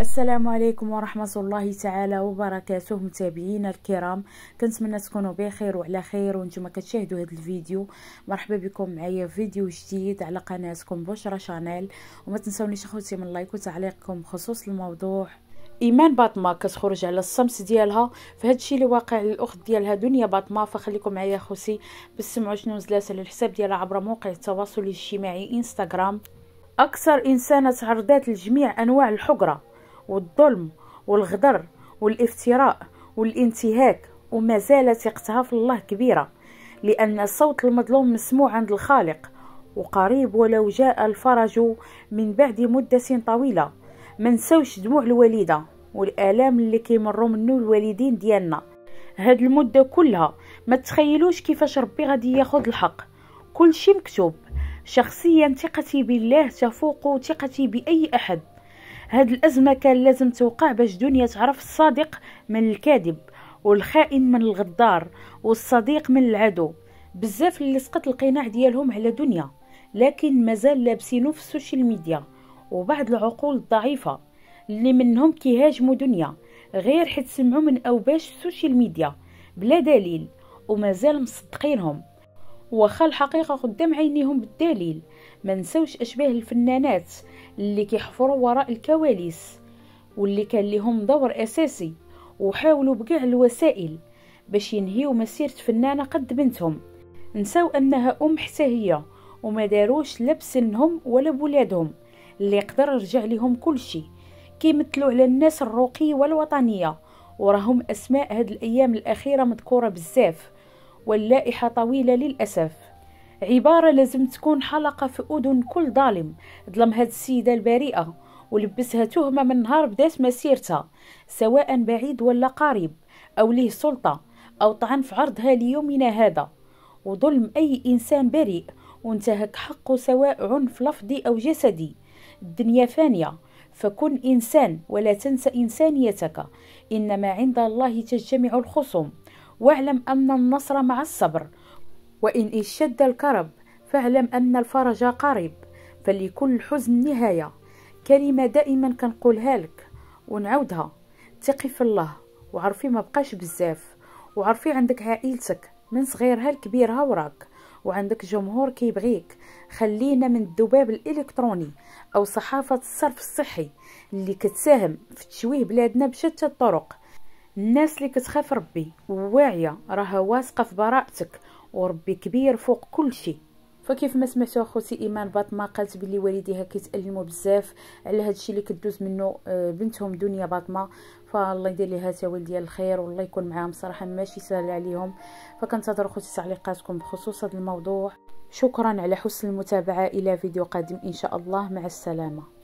السلام عليكم ورحمة الله تعالى وبركاته متابعينا الكرام كنتمنى تكونوا بخير وعلى خير وانتم كتشاهدوا هذا الفيديو مرحبا بكم معايا في فيديو جديد على قناتكم بشرى شانيل وما تنسونيش اخوتي من لايك وتعليقكم بخصوص الموضوع ايمان باطمه كتخرج على الصمت ديالها فهاد الشيء اللي واقع للاخت ديالها دنيا باطمه فخليكم معايا خوتي تسمعوا شنو نزلات على الحساب ديالها عبر موقع التواصل الاجتماعي انستغرام اكثر انسانه تعرضت لجميع انواع الحقره والظلم والغدر والافتراء والانتهاك وما زالت ثقتها في الله كبيرة لأن صوت المظلوم مسموع عند الخالق وقريب ولو جاء الفرج من بعد مدة طويلة ما نسوش دموع الوالدة والآلام اللي كيمروا منه الوالدين ديالنا هاد المدة كلها ما تخيلوش كيفاش ربي غادي ياخد الحق كل شي مكتوب شخصيا ثقتي بالله تفوق ثقتي بأي أحد هاد الازمه كان لازم توقع باش دنيا تعرف الصادق من الكاذب والخائن من الغدار والصديق من العدو بزاف اللي سقط القناع ديالهم على دنيا لكن مازال لابسينو في السوشيال ميديا وبعض العقول الضعيفه اللي منهم كيهاجموا دنيا غير حيت سمعوا من اوباش السوشيال ميديا بلا دليل ومازال مصدقينهم وخا الحقيقه قدام عينيهم بالدليل ما نساوش اشباه الفنانات اللي كيحفروا وراء الكواليس واللي كان لهم دور اساسي وحاولوا بكاع الوسائل باش ينهيو مسيره فنانه قد بنتهم نساو انها ام حتى هي وما داروش لا بسنهم ولا بولادهم اللي يقدر يرجع لهم كل شيء كيمثلوا على الناس الروقيه والوطنيه وراهم اسماء هاد الايام الاخيره مذكوره بزاف واللائحة طويلة للأسف عبارة لازم تكون حلقة في أذن كل ظالم ظلم هاد السيدة البريئة ولبسها تهمة من نهار بدات مسيرتها سواء بعيد ولا قريب أو ليه سلطة أو طعن في عرضها ليومنا هذا وظلم أي إنسان بريء وانتهك حقه سواء عنف لفظي أو جسدي الدنيا فانية فكن إنسان ولا تنس إنسانيتك إنما عند الله تجتمع الخصوم واعلم أن النصر مع الصبر وإن اشتد الكرب فاعلم أن الفرج قريب فلكل حزن نهاية كلمة دائما كنقولها لك ونعودها تقي في الله وعرفي ما بقاش بزاف وعرفي عندك عائلتك من صغيرها لكبيرها وراك وعندك جمهور كيبغيك خلينا من الذباب الالكتروني او صحافه الصرف الصحي اللي كتساهم في تشويه بلادنا بشتى الطرق الناس اللي كتخاف ربي وواعيه راها واثقه في براءتك وربي كبير فوق كل شيء فكيف ما سمعتوا اخوتي ايمان باطمه قالت بلي والديها كيتالموا بزاف على هذا الشيء اللي كدوز منه آه، بنتهم دنيا باطمه فالله يدير ليها تاويل ديال الخير والله يكون معاهم صراحه ماشي سهل عليهم فكنتظر اخوتي تعليقاتكم بخصوص هذا الموضوع شكرا على حسن المتابعه الى فيديو قادم ان شاء الله مع السلامه